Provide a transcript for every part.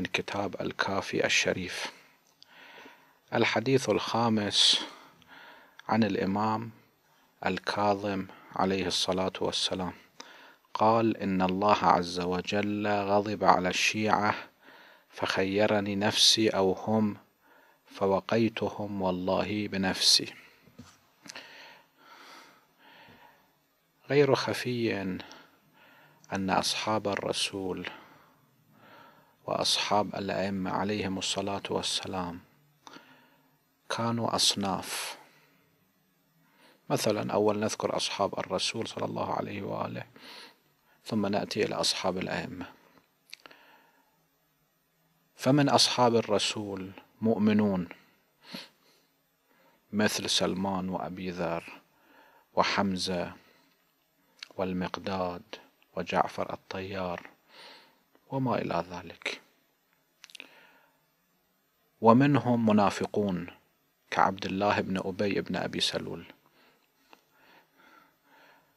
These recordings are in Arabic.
من كتاب الكافي الشريف الحديث الخامس عن الإمام الكاظم عليه الصلاة والسلام قال إن الله عز وجل غضب على الشيعة فخيرني نفسي أو هم فوقيتهم والله بنفسي غير خفي أن أصحاب الرسول وأصحاب الأئمة عليهم الصلاة والسلام كانوا أصناف مثلا أول نذكر أصحاب الرسول صلى الله عليه وآله ثم نأتي إلى أصحاب الأئمة فمن أصحاب الرسول مؤمنون مثل سلمان وأبي ذر وحمزة والمقداد وجعفر الطيار وما إلى ذلك ومنهم منافقون كعبد الله بن أبي بن أبي سلول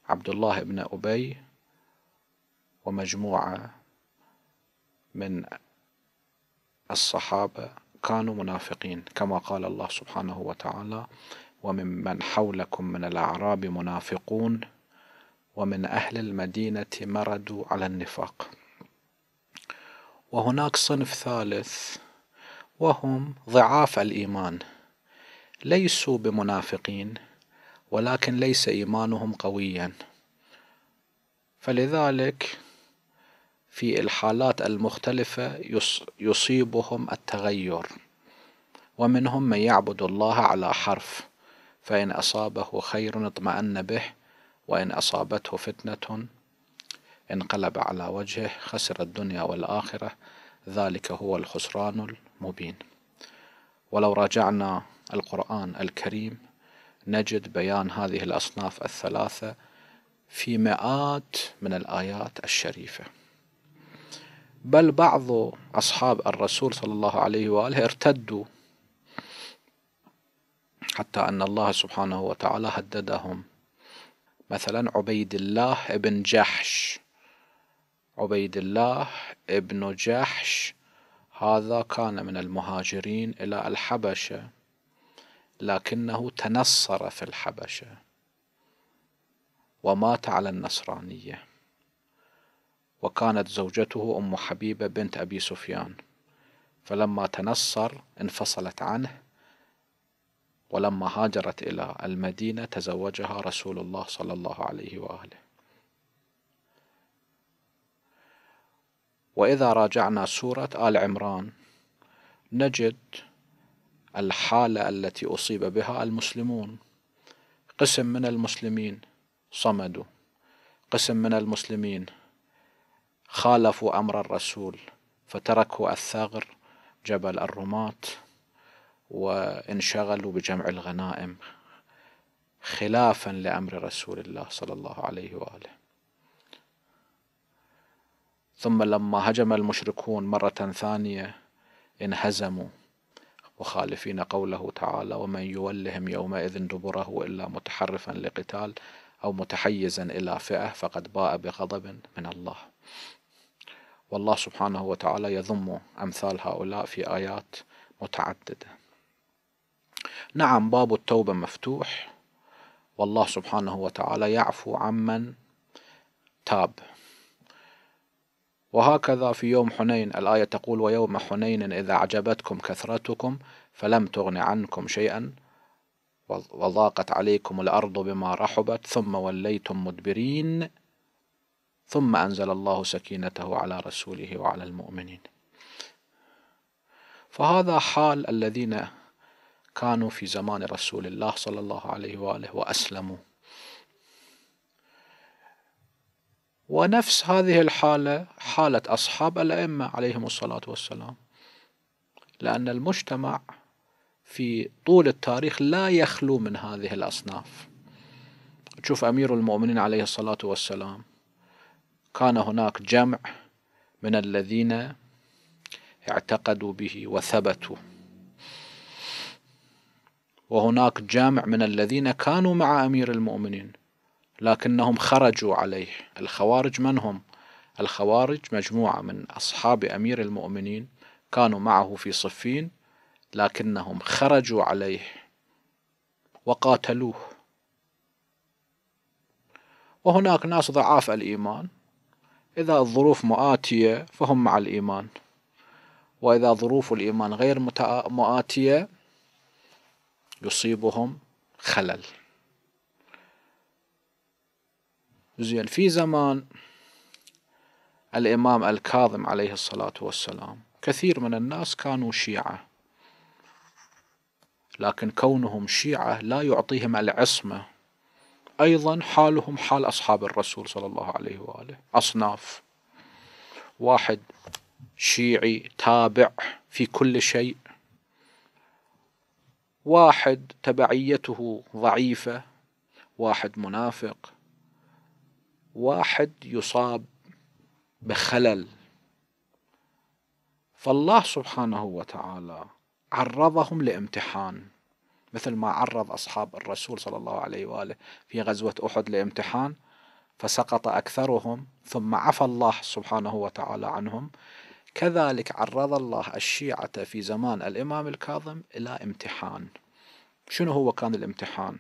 عبد الله بن أبي ومجموعة من الصحابة كانوا منافقين كما قال الله سبحانه وتعالى وممن حولكم من الأعراب منافقون ومن أهل المدينة مردوا على النفاق وهناك صنف ثالث وهم ضعاف الإيمان ليسوا بمنافقين ولكن ليس إيمانهم قويا فلذلك في الحالات المختلفة يصيبهم التغير ومنهم من يعبد الله على حرف فإن أصابه خير اطمأن به وإن أصابته فتنة انقلب على وجهه خسر الدنيا والآخرة ذلك هو الخسران المبين ولو راجعنا القرآن الكريم نجد بيان هذه الأصناف الثلاثة في مئات من الآيات الشريفة بل بعض أصحاب الرسول صلى الله عليه وآله ارتدوا حتى أن الله سبحانه وتعالى هددهم مثلا عبيد الله بن جحش عبيد الله ابن جحش هذا كان من المهاجرين إلى الحبشة لكنه تنصر في الحبشة ومات على النصرانية وكانت زوجته أم حبيبة بنت أبي سفيان فلما تنصر انفصلت عنه ولما هاجرت إلى المدينة تزوجها رسول الله صلى الله عليه وآله وإذا راجعنا سورة آل عمران نجد الحالة التي أصيب بها المسلمون قسم من المسلمين صمدوا قسم من المسلمين خالفوا أمر الرسول فتركوا الثغر جبل الرماة وانشغلوا بجمع الغنائم خلافا لأمر رسول الله صلى الله عليه وآله ثم لما هجم المشركون مرة ثانية انهزموا مخالفين قوله تعالى ومن يولهم يومئذ دبره إلا متحرفا لقتال أو متحيزا إلى فئة فقد باء بغضب من الله والله سبحانه وتعالى يذم أمثال هؤلاء في آيات متعددة نعم باب التوبة مفتوح والله سبحانه وتعالى يعفو عمن تاب وهكذا في يوم حنين الآية تقول ويوم حنين إذا أعجبتكم كثرتكم فلم تغن عنكم شيئا وضاقت عليكم الأرض بما رحبت ثم وليتم مدبرين ثم أنزل الله سكينته على رسوله وعلى المؤمنين فهذا حال الذين كانوا في زمان رسول الله صلى الله عليه وآله وأسلموا ونفس هذه الحالة حالة أصحاب الأئمة عليهم الصلاة والسلام لأن المجتمع في طول التاريخ لا يخلو من هذه الأصناف تشوف أمير المؤمنين عليه الصلاة والسلام كان هناك جمع من الذين اعتقدوا به وثبتوا وهناك جامع من الذين كانوا مع أمير المؤمنين لكنهم خرجوا عليه الخوارج من هم الخوارج مجموعة من أصحاب أمير المؤمنين كانوا معه في صفين لكنهم خرجوا عليه وقاتلوه وهناك ناس ضعاف الإيمان إذا الظروف مؤاتية فهم مع الإيمان وإذا ظروف الإيمان غير مؤاتية يصيبهم خلل زين في زمان الإمام الكاظم عليه الصلاة والسلام كثير من الناس كانوا شيعة لكن كونهم شيعة لا يعطيهم العصمة أيضا حالهم حال أصحاب الرسول صلى الله عليه وآله أصناف واحد شيعي تابع في كل شيء واحد تبعيته ضعيفة واحد منافق واحد يصاب بخلل فالله سبحانه وتعالى عرضهم لامتحان مثل ما عرض أصحاب الرسول صلى الله عليه وآله في غزوة أحد لامتحان فسقط أكثرهم ثم عفى الله سبحانه وتعالى عنهم كذلك عرض الله الشيعة في زمان الإمام الكاظم إلى امتحان شنو هو كان الامتحان؟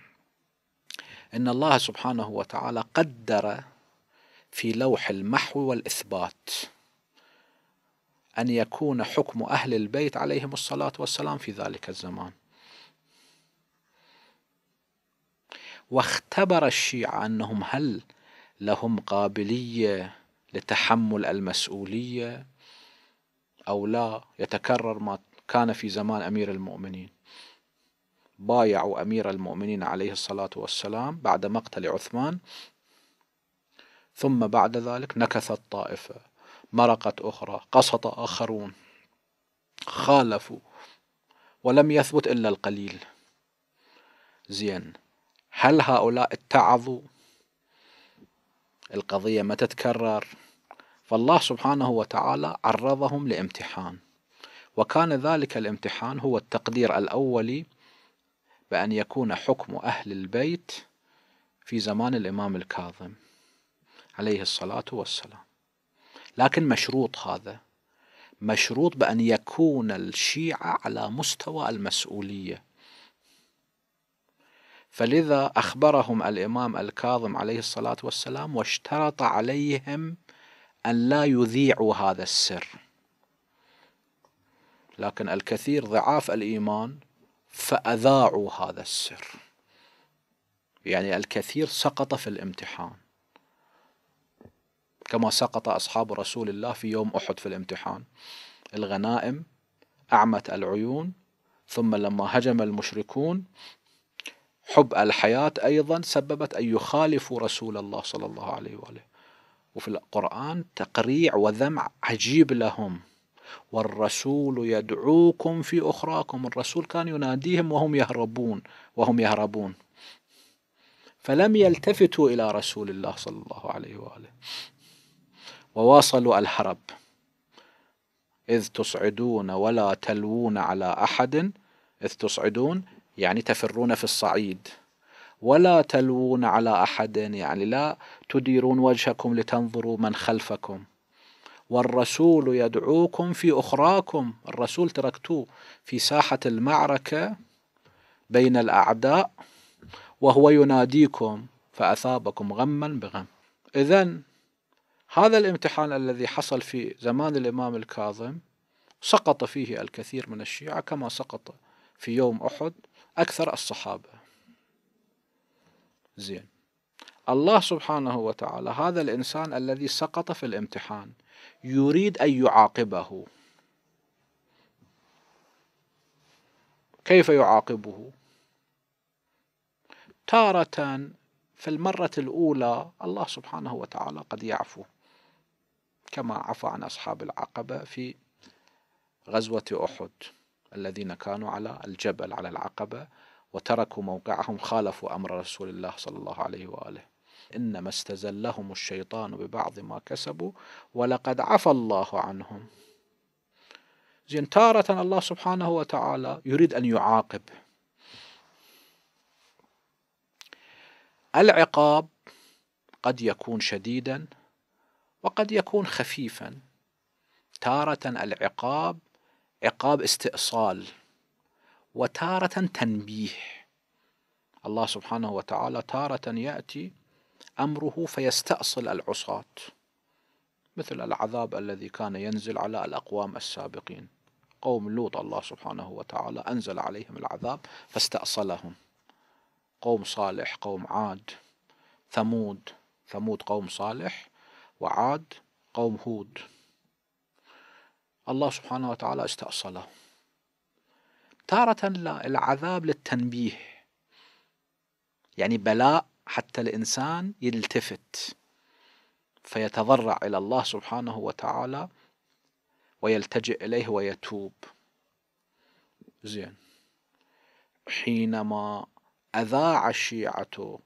إن الله سبحانه وتعالى قدر في لوح المحو والإثبات أن يكون حكم أهل البيت عليهم الصلاة والسلام في ذلك الزمان واختبر الشيعة أنهم هل لهم قابلية لتحمل المسؤولية أو لا يتكرر ما كان في زمان أمير المؤمنين بايعوا أمير المؤمنين عليه الصلاة والسلام بعد مقتل عثمان ثم بعد ذلك نكثت طائفة مرقت أخرى قسط آخرون خالفوا ولم يثبت إلا القليل زين هل هؤلاء اتعظوا القضية ما تتكرر فالله سبحانه وتعالى عرضهم لامتحان وكان ذلك الامتحان هو التقدير الأولي بأن يكون حكم أهل البيت في زمان الإمام الكاظم عليه الصلاة والسلام لكن مشروط هذا مشروط بأن يكون الشيعة على مستوى المسؤولية فلذا أخبرهم الإمام الكاظم عليه الصلاة والسلام واشترط عليهم أن لا يذيعوا هذا السر لكن الكثير ضعاف الإيمان فأذاعوا هذا السر يعني الكثير سقط في الامتحان كما سقط أصحاب رسول الله في يوم أحد في الامتحان الغنائم أعمت العيون ثم لما هجم المشركون حب الحياة أيضا سببت أن يخالفوا رسول الله صلى الله عليه وآله وفي القرآن تقريع وذمع عجيب لهم والرسول يدعوكم في أخراكم الرسول كان يناديهم وهم يهربون وهم يهربون فلم يلتفتوا إلى رسول الله صلى الله عليه وآله وواصلوا الهرب إذ تصعدون ولا تلوون على أحد إذ تصعدون يعني تفرون في الصعيد ولا تلوون على أحد يعني لا تديرون وجهكم لتنظروا من خلفكم والرسول يدعوكم في أخراكم الرسول تركتوه في ساحة المعركة بين الأعداء وهو يناديكم فأثابكم غما بغم إذا هذا الامتحان الذي حصل في زمان الإمام الكاظم سقط فيه الكثير من الشيعة كما سقط في يوم أحد أكثر الصحابة زين الله سبحانه وتعالى هذا الإنسان الذي سقط في الامتحان يريد أن يعاقبه كيف يعاقبه تارة في المرة الأولى الله سبحانه وتعالى قد يعفو كما عفى عن أصحاب العقبة في غزوة أحد الذين كانوا على الجبل على العقبة وتركوا موقعهم خالفوا أمر رسول الله صلى الله عليه وآله إنما استزلهم الشيطان ببعض ما كسبوا ولقد عفى الله عنهم زين تارة الله سبحانه وتعالى يريد أن يعاقب العقاب قد يكون شديدا وقد يكون خفيفا تارة العقاب عقاب استئصال وتارة تنبيه الله سبحانه وتعالى تارة يأتي أمره فيستأصل العصاة مثل العذاب الذي كان ينزل على الأقوام السابقين قوم لوط الله سبحانه وتعالى أنزل عليهم العذاب فاستأصلهم قوم صالح قوم عاد ثمود ثمود قوم صالح وعاد قوم هود الله سبحانه وتعالى استأصله تارة العذاب للتنبيه يعني بلاء حتى الإنسان يلتفت فيتضرع إلى الله سبحانه وتعالى ويلتجئ إليه ويتوب زين حينما أذاع الشيعة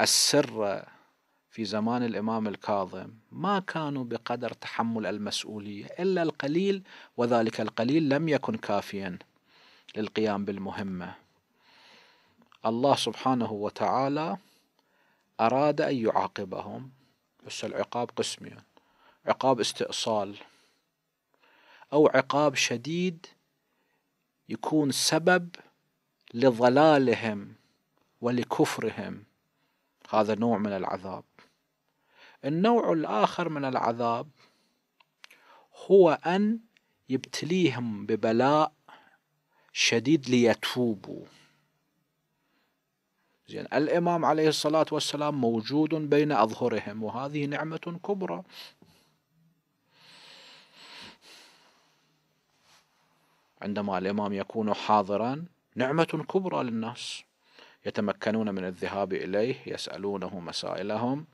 السر في زمان الإمام الكاظم ما كانوا بقدر تحمل المسؤولية إلا القليل وذلك القليل لم يكن كافيا للقيام بالمهمة الله سبحانه وتعالى أراد أن يعاقبهم بس العقاب قسمين عقاب استئصال أو عقاب شديد يكون سبب لضلالهم ولكفرهم هذا نوع من العذاب النوع الآخر من العذاب هو أن يبتليهم ببلاء شديد ليتوبوا زين الإمام عليه الصلاة والسلام موجود بين أظهرهم وهذه نعمة كبرى عندما الإمام يكون حاضرا نعمة كبرى للناس يتمكنون من الذهاب إليه يسألونه مسائلهم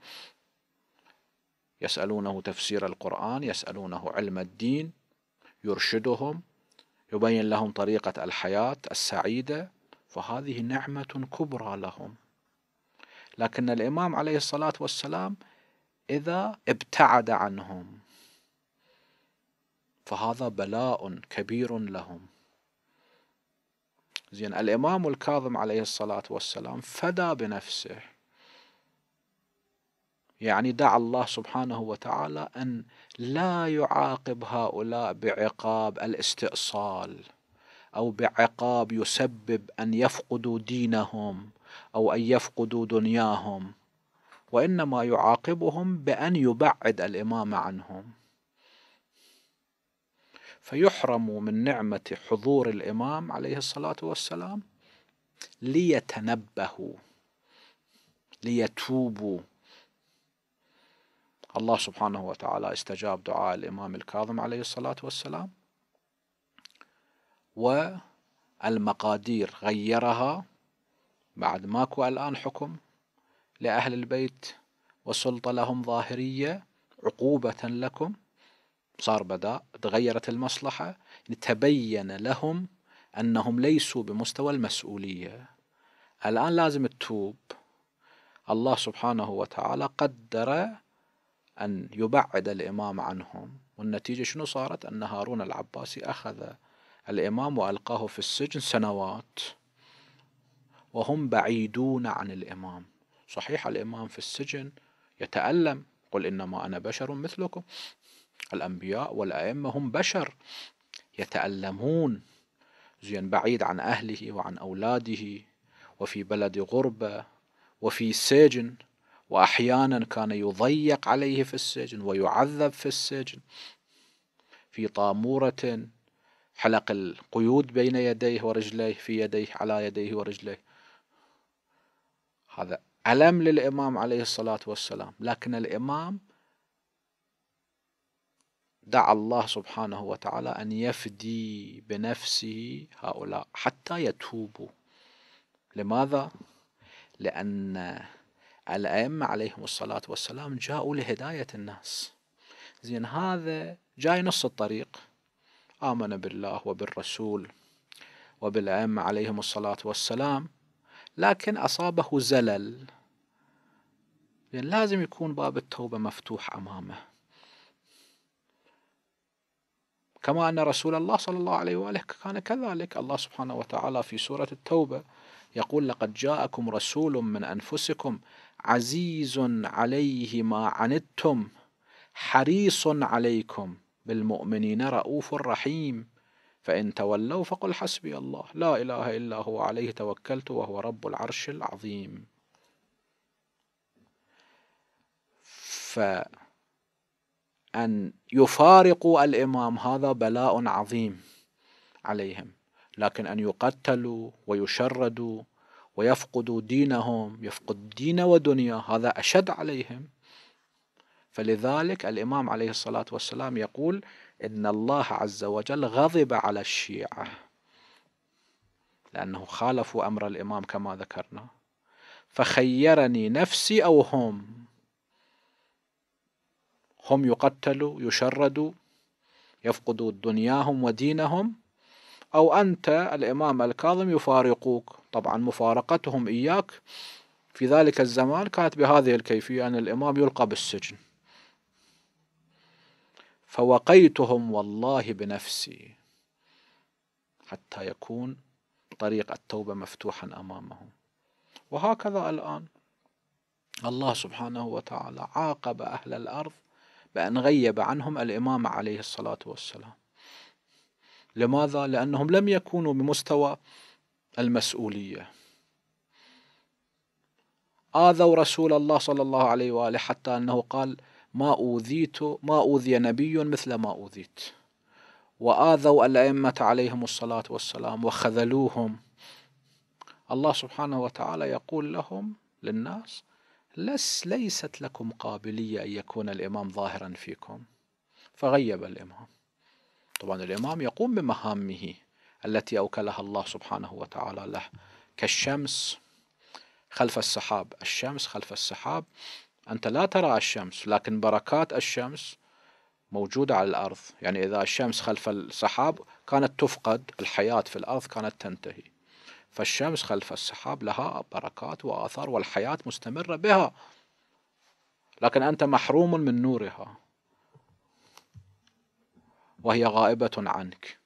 يسألونه تفسير القرآن يسألونه علم الدين يرشدهم يبين لهم طريقة الحياة السعيدة فهذه نعمة كبرى لهم لكن الإمام عليه الصلاة والسلام إذا ابتعد عنهم فهذا بلاء كبير لهم زين الإمام الكاظم عليه الصلاة والسلام فدى بنفسه يعني دعا الله سبحانه وتعالى أن لا يعاقب هؤلاء بعقاب الاستئصال أو بعقاب يسبب أن يفقدوا دينهم أو أن يفقدوا دنياهم وإنما يعاقبهم بأن يبعد الإمام عنهم فيحرموا من نعمة حضور الإمام عليه الصلاة والسلام ليتنبهوا ليتوبوا الله سبحانه وتعالى استجاب دعاء الإمام الكاظم عليه الصلاة والسلام والمقادير غيرها بعد ماكو الآن حكم لأهل البيت وسلطة لهم ظاهرية عقوبة لكم صار بداء تغيرت المصلحة تبين لهم أنهم ليسوا بمستوى المسؤولية الآن لازم تتوب الله سبحانه وتعالى قدر أن يبعد الإمام عنهم والنتيجة شنو صارت أن هارون العباسي أخذ الإمام وألقاه في السجن سنوات وهم بعيدون عن الإمام صحيح الإمام في السجن يتألم قل إنما أنا بشر مثلكم الأنبياء والأئمة هم بشر يتألمون زين بعيد عن أهله وعن أولاده وفي بلد غربة وفي سجن وأحيانا كان يضيق عليه في السجن ويعذب في السجن في طامورة حلق القيود بين يديه ورجليه في يديه على يديه ورجليه هذا ألم للإمام عليه الصلاة والسلام لكن الإمام دعا الله سبحانه وتعالى أن يفدي بنفسه هؤلاء حتى يتوبوا لماذا؟ لأن الأئمة عليهم الصلاة والسلام جاءوا لهداية الناس زين هذا جاي نص الطريق آمن بالله وبالرسول وبالأئمة عليهم الصلاة والسلام لكن أصابه زلل زين لازم يكون باب التوبة مفتوح أمامه كما أن رسول الله صلى الله عليه وآله كان كذلك الله سبحانه وتعالى في سورة التوبة يقول لقد جاءكم رسول من أنفسكم عزيز عليه ما عنتم حريص عليكم بالمؤمنين رؤوف رحيم فإن تولوا فقل حسبي الله لا إله إلا هو عليه توكلت وهو رب العرش العظيم فأن يفارقوا الإمام هذا بلاء عظيم عليهم لكن أن يقتلوا ويشردوا ويفقدوا دينهم يفقد دين ودنيا هذا أشد عليهم فلذلك الإمام عليه الصلاة والسلام يقول إن الله عز وجل غضب على الشيعة لأنه خالفوا أمر الإمام كما ذكرنا فخيرني نفسي أو هم هم يقتلوا يشردوا يفقدوا دنياهم ودينهم أو أنت الإمام الكاظم يفارقوك طبعا مفارقتهم إياك في ذلك الزمان كانت بهذه الكيفية أن الإمام يلقى بالسجن فوقيتهم والله بنفسي حتى يكون طريق التوبة مفتوحا أمامهم وهكذا الآن الله سبحانه وتعالى عاقب أهل الأرض بأن غيب عنهم الإمام عليه الصلاة والسلام لماذا؟ لأنهم لم يكونوا بمستوى المسؤولية آذوا رسول الله صلى الله عليه وآله حتى أنه قال ما أوذيت ما أوذي نبي مثل ما أوذيت وآذوا الأئمة عليهم الصلاة والسلام وخذلوهم الله سبحانه وتعالى يقول لهم للناس لس ليست لكم قابلية أن يكون الإمام ظاهرا فيكم فغيب الإمام طبعا الإمام يقوم بمهامه التي أوكلها الله سبحانه وتعالى له كالشمس خلف السحاب الشمس خلف السحاب أنت لا ترى الشمس لكن بركات الشمس موجودة على الأرض يعني إذا الشمس خلف السحاب كانت تفقد الحياة في الأرض كانت تنتهي فالشمس خلف السحاب لها بركات وآثار والحياة مستمرة بها لكن أنت محروم من نورها وهي غائبة عنك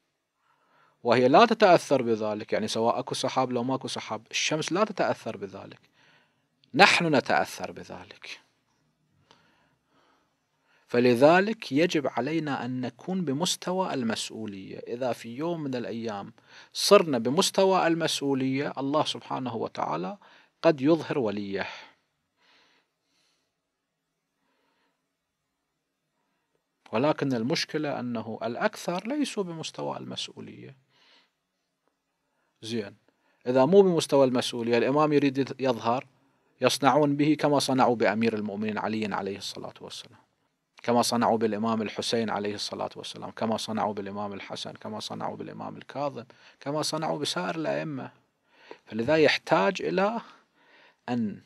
وهي لا تتأثر بذلك يعني سواء أكو سحاب لو ماكو سحاب الشمس لا تتأثر بذلك نحن نتأثر بذلك فلذلك يجب علينا أن نكون بمستوى المسؤولية إذا في يوم من الأيام صرنا بمستوى المسؤولية الله سبحانه وتعالى قد يظهر وليه ولكن المشكلة أنه الأكثر ليسوا بمستوى المسؤولية زين إذا مو بمستوى المسؤولية الإمام يريد يظهر يصنعون به كما صنعوا بأمير المؤمنين علي عليه الصلاة والسلام كما صنعوا بالإمام الحسين عليه الصلاة والسلام كما صنعوا بالإمام الحسن كما صنعوا بالإمام الكاظم كما صنعوا بسائر الأئمة فلذا يحتاج إلى أن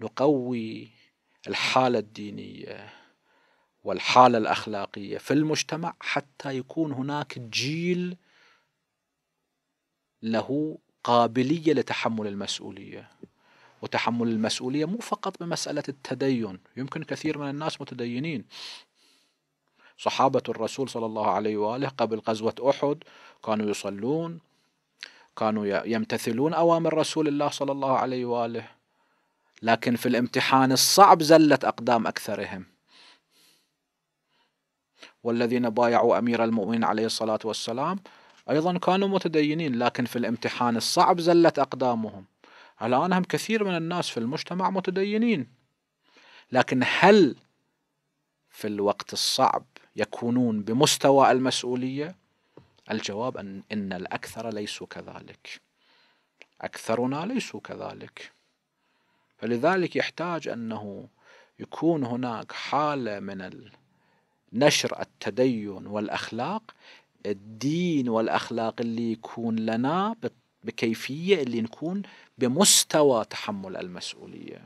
نقوي الحالة الدينية والحالة الأخلاقية في المجتمع حتى يكون هناك جيل له قابلية لتحمل المسؤولية وتحمل المسؤولية مو فقط بمسألة التدين يمكن كثير من الناس متدينين صحابة الرسول صلى الله عليه وآله قبل غزوة أحد كانوا يصلون كانوا يمتثلون أوامر رسول الله صلى الله عليه وآله لكن في الامتحان الصعب زلت أقدام أكثرهم والذين بايعوا أمير المؤمنين عليه الصلاة والسلام أيضا كانوا متدينين لكن في الامتحان الصعب زلت أقدامهم الآن هم كثير من الناس في المجتمع متدينين لكن هل في الوقت الصعب يكونون بمستوى المسؤولية الجواب أن, إن الأكثر ليسوا كذلك أكثرنا ليسوا كذلك فلذلك يحتاج أنه يكون هناك حالة من نشر التدين والاخلاق الدين والاخلاق اللي يكون لنا بكيفيه اللي نكون بمستوى تحمل المسؤوليه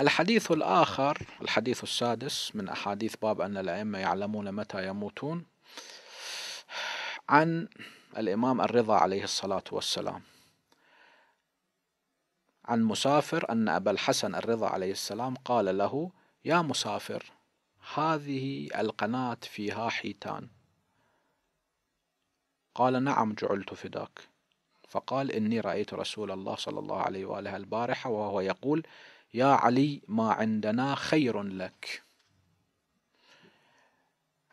الحديث الآخر الحديث السادس من أحاديث باب أن الأئمة يعلمون متى يموتون عن الإمام الرضا عليه الصلاة والسلام عن مسافر أن أبا الحسن الرضا عليه السلام قال له يا مسافر هذه القناة فيها حيتان قال نعم جعلت فداك فقال إني رأيت رسول الله صلى الله عليه وآله البارحة وهو يقول يا علي ما عندنا خير لك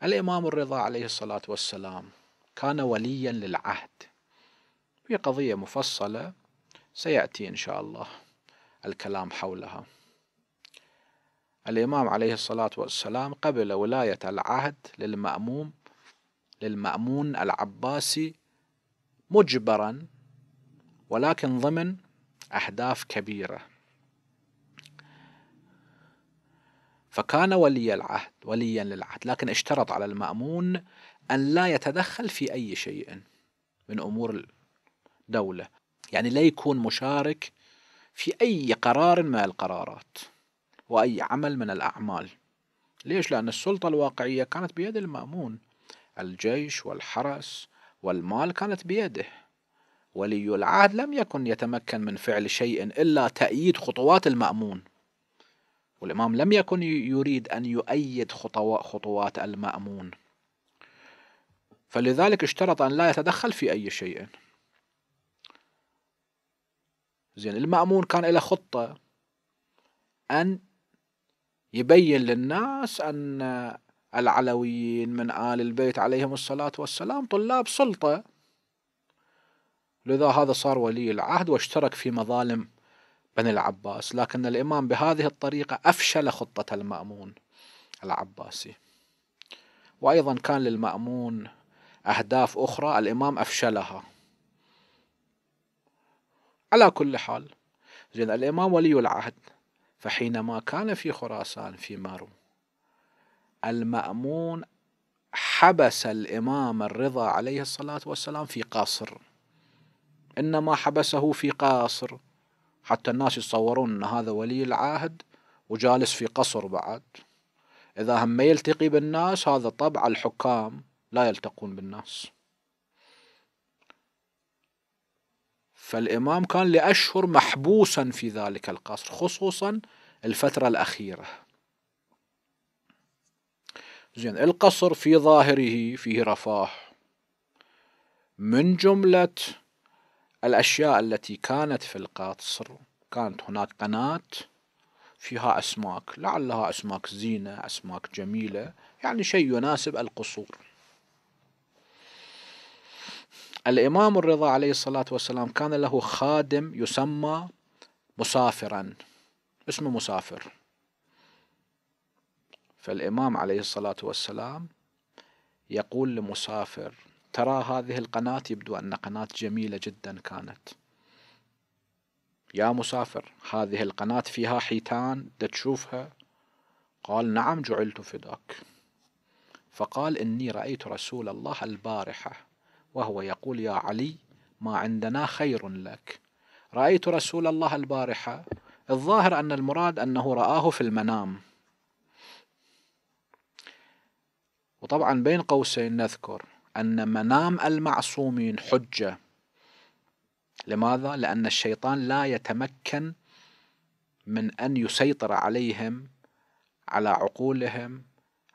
الإمام الرضا عليه الصلاة والسلام كان وليا للعهد في قضية مفصلة سيأتي إن شاء الله الكلام حولها الإمام عليه الصلاة والسلام قبل ولاية العهد للمأموم للمأمون العباسي مجبرا ولكن ضمن أهداف كبيرة فكان ولي العهد وليا للعهد لكن اشترط على المأمون أن لا يتدخل في أي شيء من أمور الدولة يعني لا يكون مشارك في أي قرار من القرارات وأي عمل من الأعمال ليش؟ لأن السلطة الواقعية كانت بيد المأمون الجيش والحرس والمال كانت بيده ولي العهد لم يكن يتمكن من فعل شيء إلا تأييد خطوات المأمون والإمام لم يكن يريد أن يؤيد خطوات المأمون فلذلك اشترط أن لا يتدخل في أي شيء زين المأمون كان له خطة أن يبين للناس أن العلويين من آل البيت عليهم الصلاة والسلام طلاب سلطة لذا هذا صار ولي العهد واشترك في مظالم بني العباس لكن الإمام بهذه الطريقة أفشل خطة المأمون العباسي وأيضا كان للمأمون أهداف أخرى الإمام أفشلها على كل حال زين الإمام ولي العهد فحينما كان في خراسان في مارو المأمون حبس الإمام الرضا عليه الصلاة والسلام في قصر إنما حبسه في قصر حتى الناس يتصورون أن هذا ولي العهد وجالس في قصر بعد إذا هم يلتقي بالناس هذا طبع الحكام لا يلتقون بالناس فالإمام كان لأشهر محبوسا في ذلك القصر خصوصا الفترة الأخيرة زين القصر في ظاهره فيه رفاه من جملة الأشياء التي كانت في القصر كانت هناك قناة فيها أسماك لعلها أسماك زينة أسماك جميلة يعني شيء يناسب القصور الإمام الرضا عليه الصلاة والسلام كان له خادم يسمى مسافرا اسمه مسافر فالإمام عليه الصلاة والسلام يقول لمسافر ترى هذه القناة يبدو أن قناة جميلة جدا كانت يا مسافر هذه القناة فيها حيتان تشوفها قال نعم جعلت فداك فقال إني رأيت رسول الله البارحة وهو يقول يا علي ما عندنا خير لك رأيت رسول الله البارحة الظاهر أن المراد أنه رآه في المنام وطبعا بين قوسين نذكر أن منام المعصومين حجة لماذا؟ لأن الشيطان لا يتمكن من أن يسيطر عليهم على عقولهم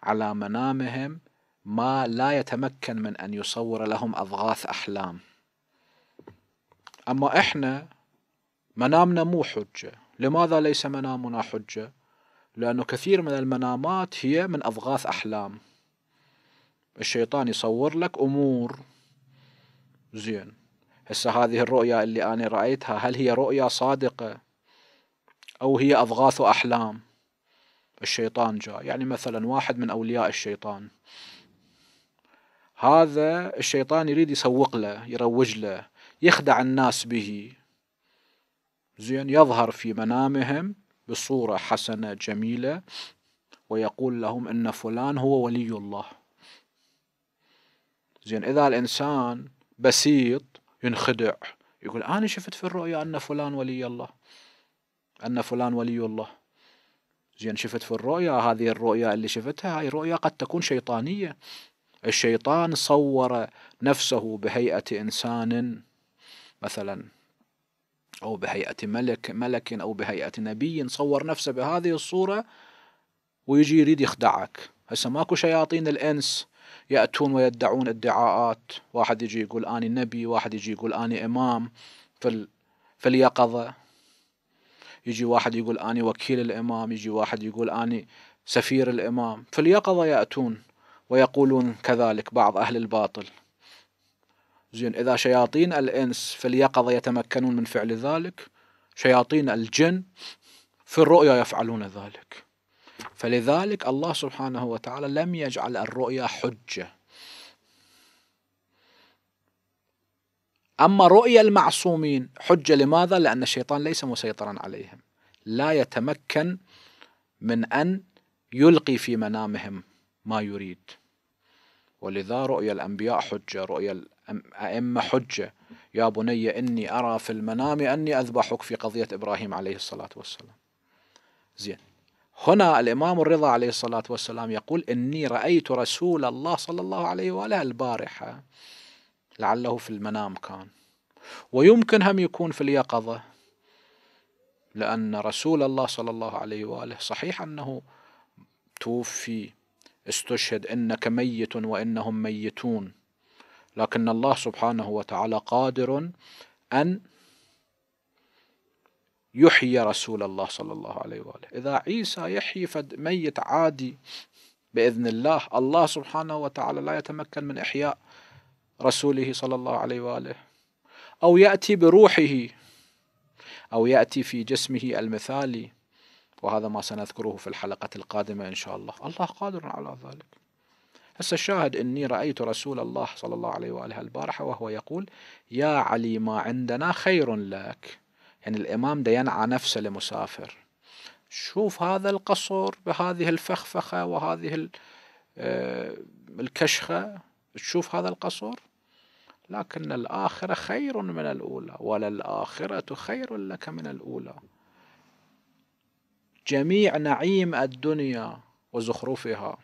على منامهم ما لا يتمكن من أن يصور لهم أضغاث أحلام أما إحنا منامنا مو حجة لماذا ليس منامنا حجة؟ لأن كثير من المنامات هي من أضغاث أحلام الشيطان يصور لك أمور زين هسه هذه الرؤيا اللي أنا رأيتها هل هي رؤيا صادقة أو هي أضغاث أحلام الشيطان جاء يعني مثلا واحد من أولياء الشيطان هذا الشيطان يريد يسوق له يروج له يخدع الناس به زين يظهر في منامهم بصورة حسنة جميلة ويقول لهم أن فلان هو ولي الله زين إذا الإنسان بسيط ينخدع يقول أنا شفت في الرؤيا أن فلان ولي الله أن فلان ولي الله زين شفت في الرؤيا هذه الرؤيا اللي شفتها هاي رؤيا قد تكون شيطانية الشيطان صور نفسه بهيئة إنسان مثلا أو بهيئة ملك ملك أو بهيئة نبي صور نفسه بهذه الصورة ويجي يريد يخدعك هسه ماكو شياطين الإنس يأتون ويدعون ادعاءات واحد يجي يقول أني نبي واحد يجي يقول أني إمام في, في اليقظة يجي واحد يقول أني وكيل الإمام يجي واحد يقول أني سفير الإمام في اليقظة يأتون ويقولون كذلك بعض أهل الباطل زين إذا شياطين الإنس في اليقظة يتمكنون من فعل ذلك شياطين الجن في الرؤيا يفعلون ذلك فلذلك الله سبحانه وتعالى لم يجعل الرؤيا حجة أما رؤيا المعصومين حجة لماذا؟ لأن الشيطان ليس مسيطرا عليهم لا يتمكن من أن يلقي في منامهم ما يريد ولذا رؤيا الأنبياء حجة رؤيا الأئمة حجة يا بني إني أرى في المنام أني أذبحك في قضية إبراهيم عليه الصلاة والسلام زين هنا الإمام الرضا عليه الصلاة والسلام يقول إني رأيت رسول الله صلى الله عليه وآله البارحة لعله في المنام كان ويمكن هم يكون في اليقظة لأن رسول الله صلى الله عليه وآله صحيح أنه توفي استشهد انك ميت وانهم ميتون لكن الله سبحانه وتعالى قادر ان يحيي رسول الله صلى الله عليه واله اذا عيسى يحيي فد ميت عادي باذن الله الله سبحانه وتعالى لا يتمكن من احياء رسوله صلى الله عليه واله او ياتي بروحه او ياتي في جسمه المثالي وهذا ما سنذكره في الحلقة القادمة إن شاء الله الله قادر على ذلك هسه الشاهد إني رأيت رسول الله صلى الله عليه وآله البارحة وهو يقول يا علي ما عندنا خير لك يعني الإمام دا ينعى نفسه لمسافر شوف هذا القصر بهذه الفخفخة وهذه آه، الكشخة تشوف هذا القصر لكن الآخرة خير من الأولى وللآخرة خير لك من الأولى جميع نعيم الدنيا وزخرفها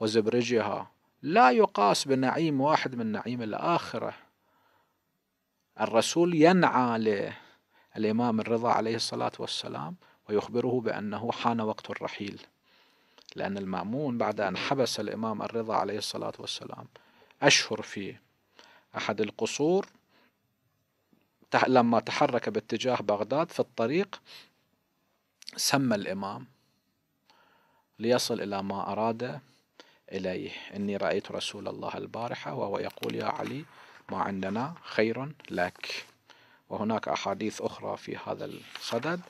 وزبرجها لا يقاس بنعيم واحد من نعيم الآخرة الرسول ينعى للإمام الرضا عليه الصلاة والسلام ويخبره بأنه حان وقت الرحيل لأن المأمون بعد أن حبس الإمام الرضا عليه الصلاة والسلام أشهر في أحد القصور لما تحرك باتجاه بغداد في الطريق سمى الإمام ليصل إلى ما أراد إليه إني رأيت رسول الله البارحة وهو يقول يا علي ما عندنا خير لك وهناك أحاديث أخرى في هذا الصدد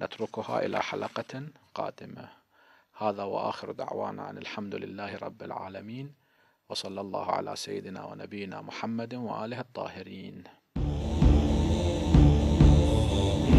نتركها إلى حلقة قادمة هذا وآخر دعوانا أن الحمد لله رب العالمين وصلى الله على سيدنا ونبينا محمد وآله الطاهرين